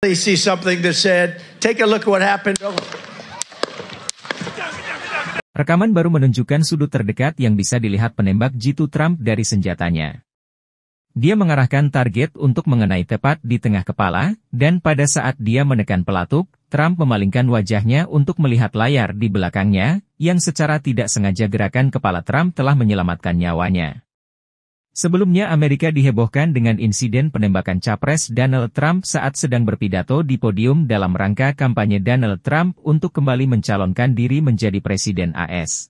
They see something that said, take a look what happened. Rekaman baru menunjukkan sudut terdekat yang bisa dilihat penembak jitu Trump dari senjatanya. Dia mengarahkan target untuk mengenai tepat di tengah kepala, dan pada saat dia menekan pelatuk, Trump memalingkan wajahnya untuk melihat layar di belakangnya, yang secara tidak sengaja gerakan kepala Trump telah menyelamatkan nyawanya. Sebelumnya Amerika dihebohkan dengan insiden penembakan capres Donald Trump saat sedang berpidato di podium dalam rangka kampanye Donald Trump untuk kembali mencalonkan diri menjadi presiden AS.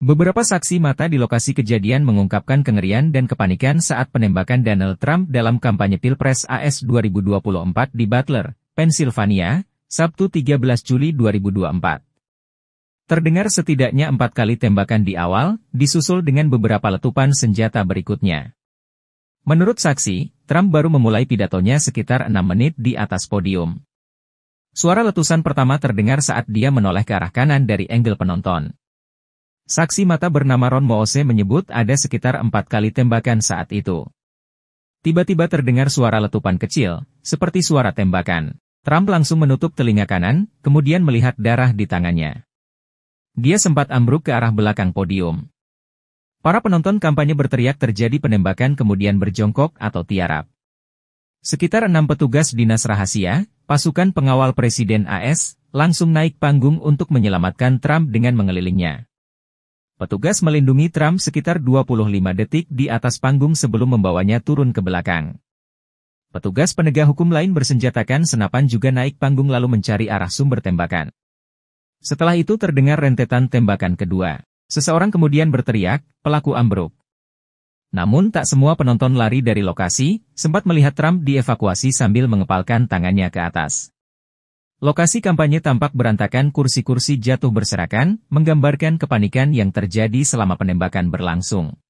Beberapa saksi mata di lokasi kejadian mengungkapkan kengerian dan kepanikan saat penembakan Donald Trump dalam kampanye Pilpres AS 2024 di Butler, Pennsylvania, Sabtu 13 Juli 2024. Terdengar setidaknya empat kali tembakan di awal, disusul dengan beberapa letupan senjata berikutnya. Menurut saksi, Trump baru memulai pidatonya sekitar enam menit di atas podium. Suara letusan pertama terdengar saat dia menoleh ke arah kanan dari angle penonton. Saksi mata bernama Ron Moose menyebut ada sekitar empat kali tembakan saat itu. Tiba-tiba terdengar suara letupan kecil, seperti suara tembakan. Trump langsung menutup telinga kanan, kemudian melihat darah di tangannya. Dia sempat ambruk ke arah belakang podium. Para penonton kampanye berteriak terjadi penembakan kemudian berjongkok atau tiarap. Sekitar enam petugas dinas rahasia, pasukan pengawal Presiden AS, langsung naik panggung untuk menyelamatkan Trump dengan mengelilingnya. Petugas melindungi Trump sekitar 25 detik di atas panggung sebelum membawanya turun ke belakang. Petugas penegak hukum lain bersenjatakan senapan juga naik panggung lalu mencari arah sumber tembakan. Setelah itu terdengar rentetan tembakan kedua. Seseorang kemudian berteriak, pelaku ambruk. Namun tak semua penonton lari dari lokasi, sempat melihat Trump dievakuasi sambil mengepalkan tangannya ke atas. Lokasi kampanye tampak berantakan kursi-kursi jatuh berserakan, menggambarkan kepanikan yang terjadi selama penembakan berlangsung.